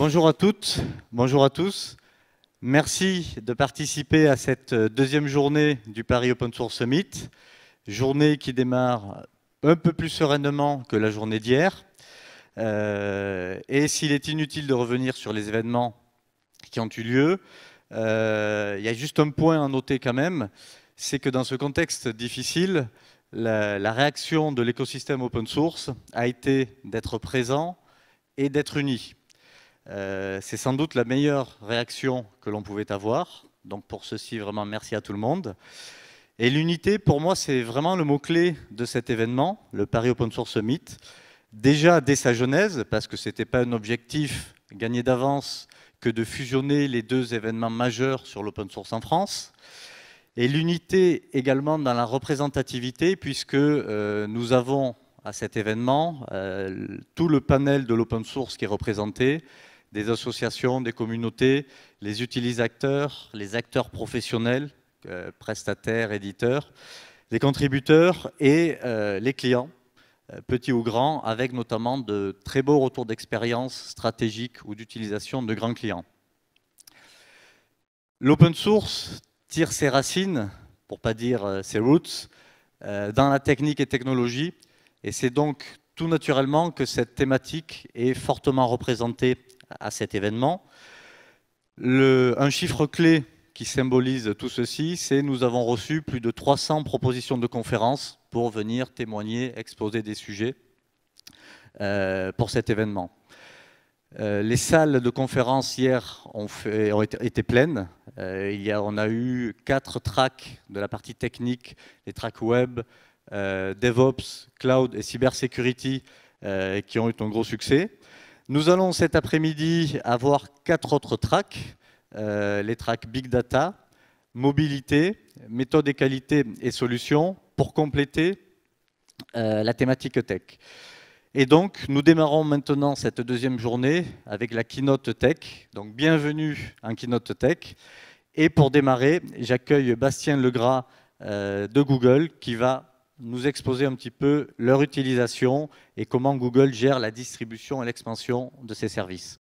Bonjour à toutes, bonjour à tous. Merci de participer à cette deuxième journée du Paris Open Source Summit, journée qui démarre un peu plus sereinement que la journée d'hier. Euh, et s'il est inutile de revenir sur les événements qui ont eu lieu, euh, il y a juste un point à noter quand même, c'est que dans ce contexte difficile, la, la réaction de l'écosystème open source a été d'être présent et d'être uni. Euh, c'est sans doute la meilleure réaction que l'on pouvait avoir. Donc pour ceci, vraiment merci à tout le monde. Et l'unité, pour moi, c'est vraiment le mot-clé de cet événement, le Paris Open Source Summit. Déjà dès sa genèse, parce que ce n'était pas un objectif gagné d'avance que de fusionner les deux événements majeurs sur l'open source en France. Et l'unité également dans la représentativité, puisque euh, nous avons à cet événement euh, tout le panel de l'open source qui est représenté, des associations, des communautés, les utilisateurs, les acteurs professionnels, euh, prestataires, éditeurs, les contributeurs et euh, les clients, euh, petits ou grands, avec notamment de très beaux retours d'expérience stratégique ou d'utilisation de grands clients. L'open source tire ses racines, pour pas dire ses routes, dans la technique et technologie, et c'est donc tout naturellement que cette thématique est fortement représentée à cet événement. Le, un chiffre clé qui symbolise tout ceci, c'est nous avons reçu plus de 300 propositions de conférences pour venir témoigner, exposer des sujets euh, pour cet événement. Euh, les salles de conférence hier ont, fait, été, pleines. Euh, il on a eu quatre tracks de la partie technique, les tracks web, DevOps, Cloud et Cybersecurity, qui ont eu un gros succès. Nous allons cet après-midi avoir quatre autres tracks, euh, les tracks Big Data, Mobilité, Méthode et qualité et solutions, pour compléter euh, la thématique tech. Et donc, nous démarrons maintenant cette deuxième journée avec la keynote tech. Donc, bienvenue en keynote tech. Et pour démarrer, j'accueille Bastien Legras euh, de Google qui va nous exposer un petit peu leur utilisation et comment Google gère la distribution et l'expansion de ses services.